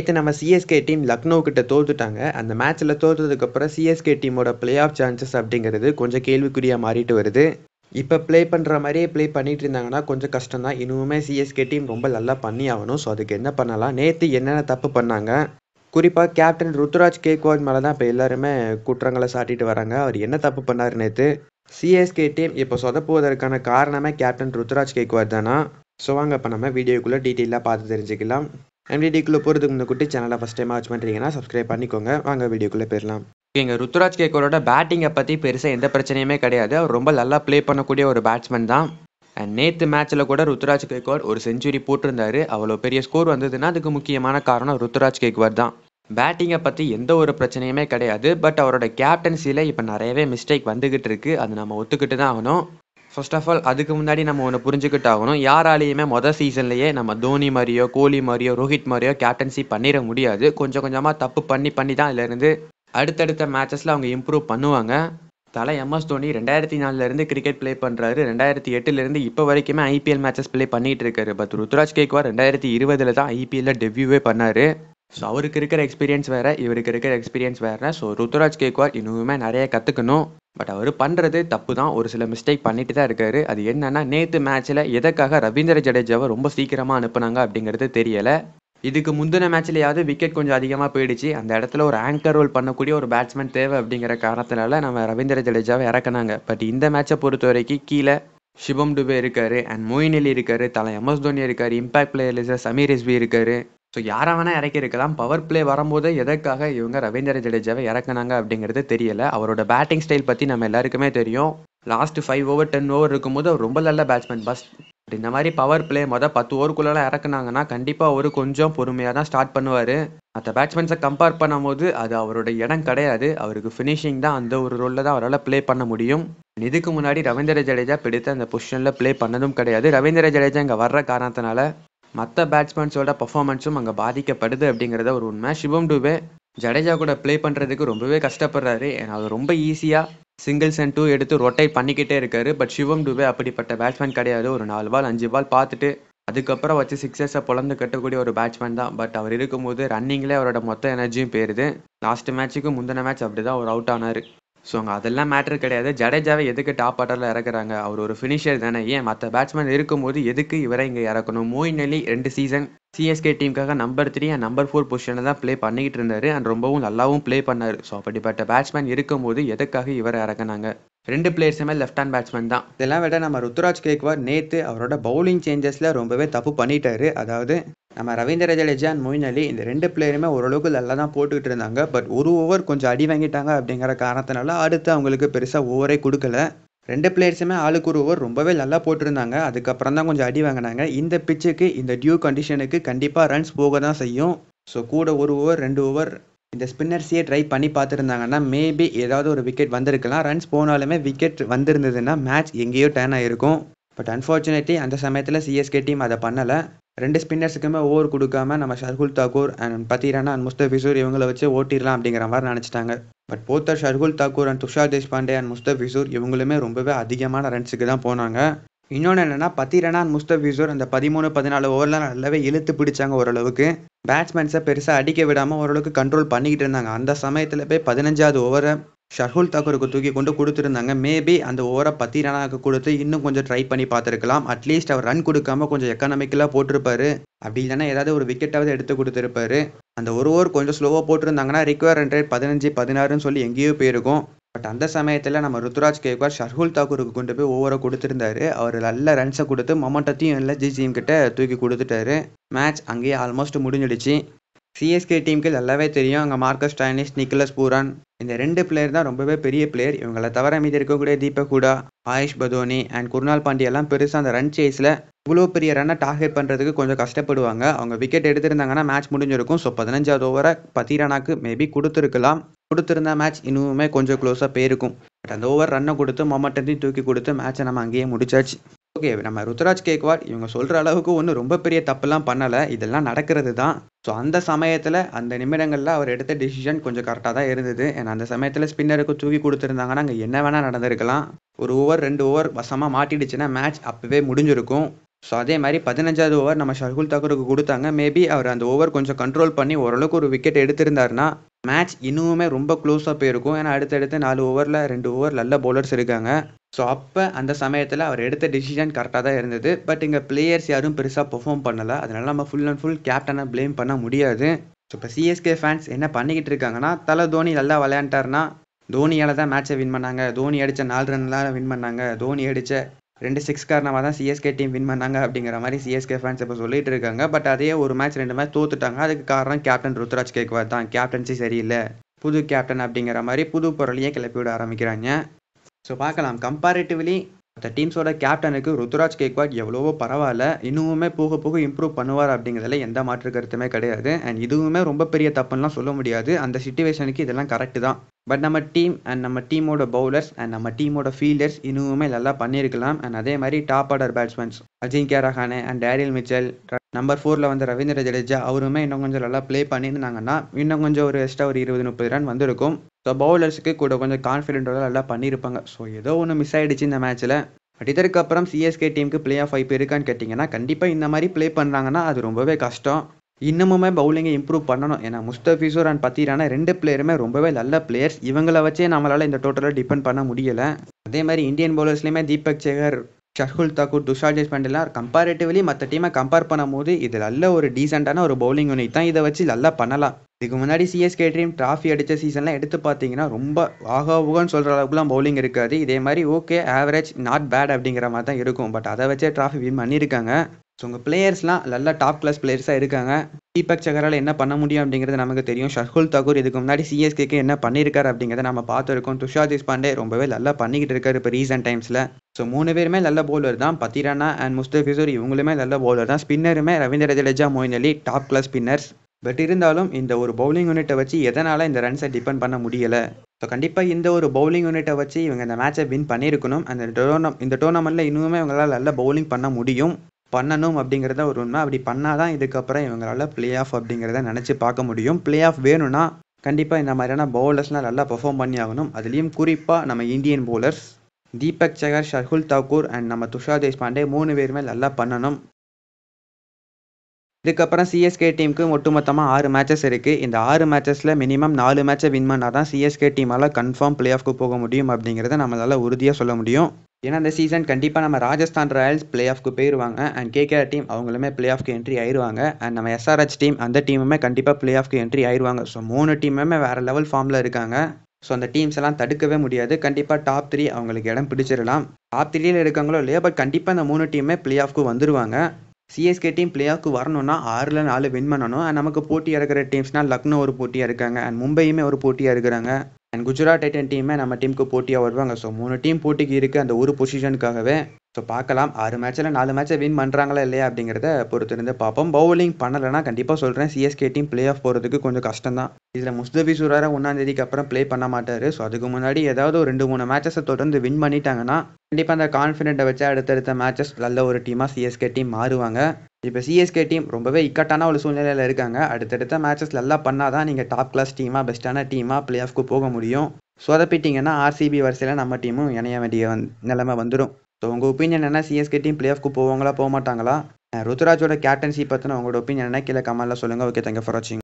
நேற்று நம்ம CSK team Lucknow கிட்ட தோத்துட்டாங்க அந்த மேட்ச்சில் தோத்ததுக்கப்புறம் சிஎஸ்கே டீமோட பிளே ஆஃப் சான்சஸ் அப்படிங்கிறது கொஞ்சம் கேள்விக்குறியாக மாறிட்டு வருது இப்போ ப்ளே பண்ணுற மாதிரியே ப்ளே பண்ணிட்டு இருந்தாங்கன்னா கொஞ்சம் கஷ்டம் தான் இன்னுமே சிஎஸ்கே டீம் ரொம்ப நல்லா பண்ணி ஆகணும் ஸோ அதுக்கு என்ன பண்ணலாம் நேற்று என்னென்ன தப்பு பண்ணாங்க குறிப்பாக கேப்டன் ருத்துராஜ் கேக்வாட் மேலே தான் இப்போ எல்லாருமே குற்றங்களை சாட்டிட்டு வராங்க அவர் என்ன தப்பு பண்ணார் நேற்று சிஎஸ்கே டீம் இப்போ சொதப்புவதற்கான காரணமே கேப்டன் ருத்துராஜ் கேக்வாட் தானா ஸோ வாங்க இப்போ நம்ம வீடியோக்குள்ளே டீட்டெயிலாக பார்த்து தெரிஞ்சுக்கலாம் எம்டிடிக்குள்ளே போகிறதுக்கு முன்ன குட்டி சேனலை ஃபஸ்ட் டைம் வாட்ச் பண்ணுறீங்கன்னா சப்ஸ்கிரைப் பண்ணிக்கோங்க வாங்க வீடியோக்குள்ளே போயிடலாம் இங்கே ருத்ராஜ் கேக்கோரோட பேட்டிங்கை பற்றி பெருசாக எந்த பிரச்சனையுமே கிடையாது அவர் ரொம்ப நல்லா ப்ளே பண்ணக்கூடிய ஒரு பேட்ஸ்மேன் தான் அண்ட் நேற்று மேட்ச்சில் கூட ருத்ராஜ் கேக்வாட் ஒரு செஞ்சுரி போட்டிருந்தாரு அவ்வளோ பெரிய ஸ்கோர் வந்ததுன்னா அதுக்கு முக்கியமான காரணம் ருத்ராஜ் கேக்வாட் தான் பேட்டிங்கை பற்றி எந்த ஒரு பிரச்சனையுமே கிடையாது பட் அவரோட கேப்டன்சியில் இப்போ நிறையவே மிஸ்டேக் வந்துக்கிட்டு இருக்குது அது நம்ம ஒத்துக்கிட்டு தான் ஆகணும் ஃபர்ஸ்ட் ஆஃப் ஆல் அதுக்கு முன்னாடி நம்ம ஒன்று புரிஞ்சுக்கிட்டு ஆகணும் யாராலையுமே மொதல் சீசன்லேயே நம்ம தோனி மாதிரியோ கோலி மாதிரியோ ரோஹித் மாதிரியோ கேப்டன்சி பண்ணிட முடியாது கொஞ்சம் கொஞ்சமாக தப்பு பண்ணி பண்ணி தான் அதிலேருந்து அடுத்தடுத்த மேட்சஸில் அவங்க இம்ப்ரூவ் பண்ணுவாங்க தலை எம்எஸ் தோனி ரெண்டாயிரத்தி நாலுலேருந்து கிரிக்கெட் ப்ளே பண்ணுறாரு ரெண்டாயிரத்தி எட்டுலேருந்து இப்போ வரைக்குமே ஐபிஎல் மேட்சஸ் ப்ளே பண்ணிகிட்டு இருக்காரு பட் ருத்ராஜ் கேக்வார் ரெண்டாயிரத்தி இருபதில் தான் ஐபிஎல்லில் டெபியூவே பண்ணார் ஸோ அவருக்கு இருக்கிற எக்ஸ்பீரியன்ஸ் வேறு இவருக்கு இருக்கிற எக்ஸ்பீரியன்ஸ் வேறு ஸோ ருத்துராஜ் கேக்வால் இன்னுமே நிறைய கற்றுக்கணும் பட் அவர் பண்ணுறது தப்பு தான் ஒரு சில மிஸ்டேக் பண்ணிட்டு தான் இருக்காரு அது என்னன்னா நேற்று மேட்ச்சில் எதற்காக ரவீந்திர ஜடேஜாவை ரொம்ப சீக்கிரமாக அனுப்புனாங்க அப்படிங்கிறது தெரியலை இதுக்கு முந்தின மேட்ச்லையாவது விக்கெட் கொஞ்சம் அதிகமாக போயிடுச்சு அந்த இடத்துல ஒரு ஆங்கர் ரோல் பண்ணக்கூடிய ஒரு பேட்ஸ்மேன் தேவை அப்படிங்கிற காரணத்தினால நம்ம ரவீந்திர ஜடேஜாவை இறக்குனாங்க பட் இந்த மேட்சை பொறுத்த வரைக்கும் கீழே சிவம் டுபே இருக்காரு அண்ட் மொயின் அலி இருக்காரு தலை எம்எஸ் தோனி இருக்காரு இம்பாக்ட் பிளேயர்ஸ் சமீர் எஸ்பி இருக்காரு ஸோ யாரை வேணால் இறக்கியிருக்கலாம் பவர் பிளே வரும்போது எதற்காக இவங்க ரவீந்திர ஜடேஜாவை இறக்குனாங்க அப்படிங்கிறது தெரியல அவரோட பேட்டிங் ஸ்டைல் பற்றி நம்ம எல்லாருக்குமே தெரியும் last five over ten over இருக்கும்போது அவர் ரொம்ப நல்ல பேட்ஸ்மேன் பஸ் இந்த மாதிரி பவர் பிளே மொதல் பத்து ஓவருக்குள்ளெல்லாம் இறக்குனாங்கன்னா கண்டிப்பாக அவர் கொஞ்சம் பொறுமையாக தான் ஸ்டார்ட் பண்ணுவார் மற்ற பேட்ஸ்மேன்ஸை கம்பேர் பண்ணும்போது அது அவரோட இடம் கிடையாது அவருக்கு ஃபினிஷிங் தான் அந்த ஒரு ரோலில் தான் அவரால் ப்ளே பண்ண முடியும் இதுக்கு முன்னாடி ரவீந்திர ஜடேஜா பிடித்த அந்த பொசிஷனில் ப்ளே பண்ணதும் கிடையாது ரவீந்திர ஜடேஜா இங்கே வர்ற காரணத்தினால மற்ற பேட்ஸ்மேன்ஸோட பர்ஃபார்மன்ஸும் அங்கே பாதிக்கப்படுது அப்படிங்கிறத ஒரு உண்மை சிவம் டூபே ஜடேஜா கூட ப்ளே பண்ணுறதுக்கு ரொம்பவே கஷ்டப்படுறாரு ஏன்னா அவர் ரொம்ப ஈஸியாக சிங்கிள்ஸ் அண்ட் டூ எடுத்து ரொட்டேட் பண்ணிக்கிட்டே இருக்காரு பட் சிவம் டூபே அப்படிப்பட்ட பேட்ஸ்மேன் கிடையாது ஒரு நாலு பால் அஞ்சு பால் பார்த்துட்டு அதுக்கப்புறம் வச்சு சிக்ஸர்ஸை பிளந்து கட்டக்கூடிய ஒரு பேட்ஸ்மேன் தான் பட் அவர் இருக்கும்போது ரன்னிங்லேயே அவரோட மொத்த எனர்ஜியும் போயிருது லாஸ்ட் மேட்ச்சுக்கு முந்தின மேட்ச் அப்படி தான் அவர் அவுட் ஆனார் ஸோ அங்கே அதெல்லாம் மேட்ரு கிடையாது ஜடேஜாவை எதுக்கு டாப் ஆர்டரில் இறக்குறாங்க அவர் ஒரு ஃபினிஷர் தானே ஏன் மற்ற பேட்ஸ்மேன் இருக்கும்போது எதுக்கு இவரை இங்கே இறக்கணும் மோயின் அலி ரெண்டு சீசன் சிஎஸ்கே டீமுக்காக number three and number four பொசிஷனில் தான் ப்ளே பண்ணிக்கிட்டு இருந்தார் அண்ட் ரொம்பவும் நல்லாவும் ப்ளே பண்ணார் ஸோ அப்படிப்பட்ட பேட்ஸ்மேன் இருக்கும்போது எதுக்காக இவரை இறக்குனாங்க ரெண்டு பிளேயர்ஸுமே லெஃப்ட் ஹேண்ட் பேட்ஸ்மேன் தான் இதெல்லாம் விட நம்ம ருத்ராஜ் கேக்வார் நேற்று அவரோட பவுலிங் சேஞ்சஸில் ரொம்பவே தப்பு பண்ணிட்டாரு அதாவது நம்ம ரவீந்திர ஜடேஜா அண்ட் மொயின் அலி இந்த ரெண்டு பிளேயருமே ஓரளவுக்கு நல்லா தான் போட்டுக்கிட்டு இருந்தாங்க பட் ஒரு ஓவர் கொஞ்சம் அடி வாங்கிட்டாங்க அப்படிங்கிற காரணத்தினால அடுத்து அவங்களுக்கு பெருசாக ஓவரே கொடுக்கல ரெண்டு பிளேயர்ஸுமே ஆளுக்கு ஒரு ஓவர் ரொம்பவே நல்லா போட்டிருந்தாங்க அதுக்கப்புறம் தான் கொஞ்சம் அடி வாங்கினாங்க இந்த பிச்சுக்கு இந்த டியூ கண்டிஷனுக்கு கண்டிப்பாக ரன்ஸ் போக தான் செய்யும் ஸோ கூட ஒரு ஓவர் ரெண்டு ஓவர் இந்த ஸ்பின்னர்ஸையே ட்ரை பண்ணி பார்த்துருந்தாங்கன்னா மேபி ஏதாவது ஒரு விக்கெட் வந்திருக்கலாம் ரன்ஸ் போனாலுமே விக்கெட் வந்திருந்ததுன்னா மேட்ச் எங்கேயோ டேர்ன் ஆகிருக்கும் பட் அன்ஃபார்ச்சுனேட்லி அந்த சமயத்தில் சிஎஸ்கே டீம் அதை பண்ணலை ரெண்டு ஸ்பின்னர்ஸுக்குமே ஓவர் கொடுக்காம நம்ம ஷர்குல் தாக்கூர் அண்ட் பத்திரானா அண்ட் முஸ்தபிசூர் இவங்களை வச்சு ஓட்டிடலாம் அப்படிங்கிற மாதிரி நினச்சிட்டாங்க பட் போத்தர் ஷர்குல் தாக்கூர் அண்ட் துஷார் தேஷ்பாண்டே அண்ட் முஸ்தபிசூர் இவங்களுமே ரொம்பவே அதிகமான ரன்ஸுக்கு தான் போனாங்க இன்னொன்று என்னென்னா பத்திரனா முஸ்தபிசூர் அந்த பதிமூணு பதினாலு ஓவர்லாம் நல்லாவே இழுத்து பிடிச்சாங்க ஓரளவுக்கு பேட்ஸ்மேன்ஸை பெருசாக அடிக்க விடாமல் ஓரளவுக்கு கண்ட்ரோல் பண்ணிக்கிட்டு இருந்தாங்க அந்த சமயத்தில் போய் பதினஞ்சாவது ஓவரை ஷர்ஹுல் தாக்கூருக்கு தூக்கி கொண்டு கொடுத்துருந்தாங்க மேபி அந்த ஓவரை பத்தி ரனாக கொடுத்து இன்னும் கொஞ்சம் ட்ரை பண்ணி பார்த்துருக்கலாம் அட்லீஸ்ட் அவர் ரன் கொடுக்காம கொஞ்சம் எக்கனாமிக்கலாக போட்டிருப்பாரு அப்படி இல்லைன்னா ஏதாவது ஒரு விக்கெட்டாவது எடுத்து கொடுத்துருப்பாரு அந்த ஒரு ஓவர் கொஞ்சம் ஸ்லோவாக போட்டிருந்தாங்கன்னா ரிக்வயர் ரன் ரேட் பதினஞ்சு பதினாறுன்னு சொல்லி எங்கேயோ போயிருக்கும் பட் அந்த சமயத்தில் நம்ம ருத்ராஜ் கேக்வார் ஷர்ஹுல் தாக்கூருக்கு கொண்டு போய் ஓவரை கொடுத்துருந்தாரு அவர் நல்ல ரன்ஸை கொடுத்து மொமெண்டத்தையும் இல்லை ஜிஜிஎம் கிட்ட தூக்கி கொடுத்துட்டாரு மேட்ச் அங்கேயே ஆல்மோஸ்ட் முடிஞ்சிடுச்சு சிஎஸ்கே டீமுக்கு நல்லாவே தெரியும் அங்கே மார்க்கஸ் டானிஸ் நிக்கலஸ் பூரான் இந்த ரெண்டு பிளேயர் தான் ரொம்பவே பெரிய பிளேயர் இவங்களை தவிர மீது இருக்கக்கூடிய தீபக் ஹூடா ஆயுஷ் பதோனி அண்ட் குருணால் பாண்டியெல்லாம் பெருசாக அந்த ரன் சேஸில் இவ்வளோ பெரிய ரன்னை டார்கெட் பண்ணுறதுக்கு கொஞ்சம் கஷ்டப்படுவாங்க அவங்க விக்கெட் எடுத்திருந்தாங்கன்னா மேட்ச் முடிஞ்சிருக்கும் ஸோ பதினஞ்சாவது ஓவரை பத்தி ரனாக்கு மேபி கொடுத்துருக்கலாம் கொடுத்துருந்தா மேட்ச் இன்னுமே கொஞ்சம் க்ளோஸாக போயிருக்கும் பட் அந்த ஓவர் ரன்னை கொடுத்து மொமெண்டத்தையும் தூக்கி கொடுத்து மேட்ச்சை நம்ம அங்கேயே முடிச்சாச்சு ஓகே நம்ம ருத்ராஜ் கேக்வார் இவங்க சொல்கிற அளவுக்கு ஒன்றும் ரொம்ப பெரிய தப்புலாம் பண்ணலை இதெல்லாம் நடக்கிறது தான் ஸோ அந்த சமயத்தில் அந்த நிமிடங்களில் அவர் எடுத்த டிசிஷன் கொஞ்சம் கரெக்டாக தான் இருந்தது ஏன்னா அந்த சமயத்தில் ஸ்பின்னருக்கு தூக்கி கொடுத்துருந்தாங்கன்னா அங்கே என்ன வேணால் நடந்திருக்கலாம் ஒரு ஓவர் ரெண்டு ஓவர் வசமாக மாட்டிடுச்சுன்னா மேட்ச் அப்போவே முடிஞ்சிருக்கும் ஸோ அதே மாதிரி பதினஞ்சாவது ஓவர் நம்ம ஷர்குல் தாக்கூருக்கு கொடுத்தாங்க மேபி அவர் அந்த ஓவர் கொஞ்சம் கண்ட்ரோல் பண்ணி ஓரளவுக்கு ஒரு விக்கெட் எடுத்திருந்தாருன்னா மேட்ச் இன்னுமே ரொம்ப க்ளோஸாக போயிருக்கும் ஏன்னா அடுத்தடுத்து நாலு ஓவரில் ரெண்டு ஓவர் நல்ல பவுலர்ஸ் இருக்காங்க ஸோ அப்போ அந்த சமயத்தில் அவர் எடுத்த டெசிஷன் கரெக்டாக தான் இருந்தது பட் இங்கே பிளேயர்ஸ் யாரும் பெருசாக பெர்ஃபார்ம் பண்ணலை அதனால நம்ம ஃபுல் அண்ட் ஃபுல் கேப்டனை ப்ளேம் பண்ண முடியாது ஸோ இப்போ சிஎஸ்கே ஃபேன்ஸ் என்ன பண்ணிக்கிட்டு இருக்காங்கன்னா தலை தோனி நல்லா விளையாண்டார்னா தோனியால் தான் மேட்ச்சை வின் பண்ணாங்க தோனி அடித்த நாலு ரன்லாம் வின் பண்ணாங்க தோனி அடித்த ரெண்டு சிக்ஸ் காரணமாக தான் சிஎஸ்கே டீம் வின் பண்ணாங்க அப்படிங்கிற மாதிரி சிஎஸ்கே ஃபேன்ஸ் இப்போ சொல்லிட்டு இருக்காங்க பட் அதே ஒரு மேட்ச் ரெண்டு மேட்ச் தோத்துட்டாங்க அதுக்கு காரணம் கேப்டன் ருத்ராஜ் கேக்வார் தான் கேப்டன்சி சரியில்லை புது கேப்டன் அப்படிங்கிற மாதிரி புது பொருளையே கிளப்பி விட ஆரம்பிக்கிறாங்க ஸோ பார்க்கலாம் கம்பேரிட்டிவ்லி மற்ற டீம்ஸோட கேப்டனுக்கு ருத்ராஜ் கேக்வாட் எவ்வளவோ பரவாயில்ல இன்னுமே போக போக இம்ப்ரூவ் பண்ணுவார் அப்படிங்கிறதுல எந்த மாற்று கருத்துமே கிடையாது அண்ட் இதுவுமே ரொம்ப பெரிய தப்புன்னெலாம் சொல்ல முடியாது அந்த சுச்சுவேஷனுக்கு இதெல்லாம் கரெக்டு தான் பட் நம்ம டீம் அண்ட் நம்ம டீமோட பவுலர்ஸ் அண்ட் நம்ம டீமோட ஃபீல்டர்ஸ் இன்னுமே நல்லா பண்ணியிருக்கலாம் அண்ட் அதே மாதிரி top order batsmen Ajinkya Rahane and Daryl Mitchell number ஃபோரில் வந்து ரவீந்திர ஜடேஜா அவருமே இன்னும் கொஞ்சம் நல்லா ப்ளே பண்ணியிருந்தாங்கன்னா இன்னும் கொஞ்சம் ஒரு எக்ஸ்ட்ரா ஒரு இருபது முப்பது ரன் வந்திருக்கும் ஸோ பவுலர்ஸுக்கு கூட கொஞ்சம் கான்ஃபிடென்ட்டோட நல்லா பண்ணியிருப்பாங்க ஸோ ஏதோ ஒன்று மிஸ் ஆகிடுச்சு இந்த மேட்ச்சில் பட் இதற்கப்புறம் அப்புறம் சிஎஸ்கே டீமுக்கு பிளே ஆஃப் ஐப்பு இருக்கான்னு கேட்டிங்கன்னா கண்டிப்பாக இந்த மாதிரி ப்ளே பண்ணுறாங்கன்னா அது ரொம்பவே கஷ்டம் இன்னமுமே பவுலிங்கை இம்ப்ரூவ் பண்ணணும் ஏன்னா முஸ்தபிசூர் அண்ட் பத்திரான ரெண்டு பிளேயருமே ரொம்பவே நல்ல பிளேயர்ஸ் இவங்களை வச்சே நம்மளால் இந்த டோட்டலாக டிபெண்ட் பண்ண முடியலை அதே மாதிரி இந்தியன் பவுலர்ஸ்லேயுமே தீபக் சேகர் சஹுல் தாக்கூர் துஷார் ஜெய்ஸ்மெண்ட்லாம் கம்பேரிட்டிவ்லி மற்ற டீமை கம்பேர் பண்ணும்போது இது நல்ல ஒரு டீசெண்டான ஒரு பவுலிங் யூனிட் தான் இதை வச்சு நல்லா பண்ணலாம் இதுக்கு முன்னாடி சிஎஸ்கே ட்ரீம் டிராஃபி அடித்த சீசன்லாம் எடுத்து பார்த்தீங்கன்னா ரொம்ப ஆகாவுகன்னு சொல்கிற அளவுக்குலாம் பவுலிங் இருக்காது இதே மாதிரி ஓகே ஆவரேஜ் நாட் பேட் அப்படிங்கிற மாதிரி தான் இருக்கும் பட் அதை வச்சே டிராஃபி வின் பண்ணியிருக்காங்க ஸோ உங்கள் பிளேயர்ஸ்லாம் நல்லா டாப் கிளாஸ் பிளேயர்ஸாக இருக்காங்க தீபக் சகரால் என்ன பண்ண முடியும் அப்படிங்கிறது நமக்கு தெரியும் ஷஹுல் தகூர் இதுக்கு முன்னாடி சிஎஸ்கேக்கு என்ன பண்ணியிருக்காரு அப்படிங்கிறத நம்ம பார்த்துருக்கோம் துஷார் தேஷ்பாண்டே ரொம்பவே நல்லா பண்ணிக்கிட்டு இருக்காரு இப்போ ரீசன்ட் டைம்ஸில் ஸோ மூணு பேருமே நல்ல பவுலர் தான் பத்திரானா அண்ட் முஸ்தபிசூர் இவங்களுமே நல்ல பவுலர் தான் ஸ்பின்னருமே Ravindra Jadeja Moeen top class spinners but இருந்தாலும் இந்த ஒரு பவுலிங் யூனிட்டை வச்சு எதனால் இந்த ரன்ஸை டிபெண்ட் பண்ண முடியலை ஸோ கண்டிப்பாக இந்த ஒரு பவுலிங் யூனிட்டை வச்சு இவங்க இந்த மேட்சை வின் பண்ணியிருக்கணும் அந்த டோர்னம் இந்த டோர்னமெண்ட்டில் இன்னுமே இவங்களால் நல்ல பவுலிங் பண்ண முடியும் பண்ணணும் அப்படிங்கிறத ஒரு உண்மை அப்படி பண்ணால் தான் இதுக்கப்புறம் இவங்களால் பிளே ஆஃப் அப்படிங்கிறத நினச்சி பார்க்க முடியும் பிளே ஆஃப் வேணும்னா கண்டிப்பாக இந்த மாதிரியான பவுலர்ஸ்லாம் நல்லா பர்ஃபார்ம் பண்ணி ஆகணும் அதுலேயும் குறிப்பாக நம்ம இந்தியன் பவுலர்ஸ் தீபக் சகர் ஷகுல் தாக்கூர் அண்ட் நம்ம துஷார் தேஷ்பாண்டே மூணு பேருமே நல்லா பண்ணணும் இதுக்கப்புறம் சிஎஸ்கே டீமுக்கு ஒட்டுமொத்தமாக ஆறு மேட்சஸ் இருக்குது இந்த ஆறு மேட்சஸில் மினிமம் நாலு மேட்சை வின் பண்ணால் தான் சிஎஸ்கே டீமால் கன்ஃபார்ம் பிளே ஆஃப்க்கு போக முடியும் அப்படிங்கிறத நம்மளால் உறுதியாக சொல்ல முடியும் ஏன்னா இந்த சீசன் கண்டிப்பாக நம்ம ராஜஸ்தான் ராயல்ஸ் பிளே ஆஃப்க்கு போயிடுவாங்க அண்ட் கேகேஆர் டீம் அவங்களுமே பிளே ஆஃப்க்கு என்ட்ரி ஆயிடுவாங்க அண்ட் நம்ம எஸ்ஆர்ஹெச் டீம் அந்த டீமுமே கண்டிப்பாக பிளே ஆஃப்க்கு என்ட்ரி ஆயிடுவாங்க ஸோ மூணு டீமுமே வேறு லெவல் ஃபார்மில் இருக்காங்க ஸோ அந்த டீம்ஸ் எல்லாம் தடுக்கவே முடியாது கண்டிப்பாக டாப் த்ரீ அவங்களுக்கு இடம் பிடிச்சிடலாம் டாப் த்ரீயில் இருக்காங்களோ இல்லையா பட் கண்டிப்பாக அந்த மூணு டீமே பிளே ஆஃப்க்கு வந்துடுவாங்க சிஎஸ்கே டீம் பிளே ஆஃப்க்கு வரணும்னா ஆறில் நாலு வின் பண்ணணும் அண்ட் நமக்கு போட்டியாக இருக்கிற டீம்ஸ்னால் லக்னோ ஒரு போட்டியாக இருக்காங்க அண்ட் மும்பையுமே ஒரு போட்டியாக இருக்கிறாங்க அண்ட் குஜராத் டைட்டன் டீமே நம்ம டீமுக்கு போட்டியாக வருவாங்க ஸோ மூணு டீம் போட்டிக்கு இருக்குது அந்த ஒரு பொசிஷனுக்காகவே ஸோ பார்க்கலாம் ஆறு மேட்ச்சில் நாலு மேட்ச்சை வின் பண்ணுறாங்களா இல்லையா அப்படிங்கிறத பொறுத்திருந்து பார்ப்போம் பவுலிங் பண்ணலைன்னா கண்டிப்பாக சொல்கிறேன் சிஎஸ்கே டீம் பிளே ஆஃப் போகிறதுக்கு கொஞ்சம் கஷ்டம் தான் இதில் முஸ்தபி சுராரா ஒன்றாந்தேதிக்கு அப்புறம் ப்ளே பண்ண மாட்டார் ஸோ அதுக்கு முன்னாடி ஏதாவது ஒரு ரெண்டு மூணு மேட்சஸை தொடர்ந்து வின் பண்ணிட்டாங்கன்னா கண்டிப்பாக அந்த கான்ஃபிடென்ட்டை வச்சு அடுத்தடுத்த மேட்சஸ் நல்ல ஒரு டீமாக சிஎஸ்கே டீம் மாறுவாங்க இப்போ சிஎஸ்கே டீம் ரொம்பவே இக்கட்டான ஒரு சூழ்நிலையில் இருக்காங்க அடுத்தடுத்த மேட்சஸ் நல்லா பண்ணால் தான் நீங்கள் டாப் கிளாஸ் டீமாக பெஸ்ட்டான டீமாக பிளே ஆஃப்க்கு போக முடியும் ஸோ சொதப்பிட்டிங்கன்னா ஆர்சிபி வரிசையில் நம்ம டீமும் இணைய வேண்டிய வந் நிலைமை வந்துடும் ஸோ உங்கள் ஒப்பீனியன் என்ன சிஎஸ்கே டீம் பிளே ஆஃப்க்கு போவாங்களா போக மாட்டாங்களா ருத்ராஜோட கேப்டன்சி பற்றின உங்களோட ஒப்பீனியன் என்ன கீழே கமலில் சொல்லுங்கள் ஓகே தேங்க்யூ ஃபார் வாட்சிங்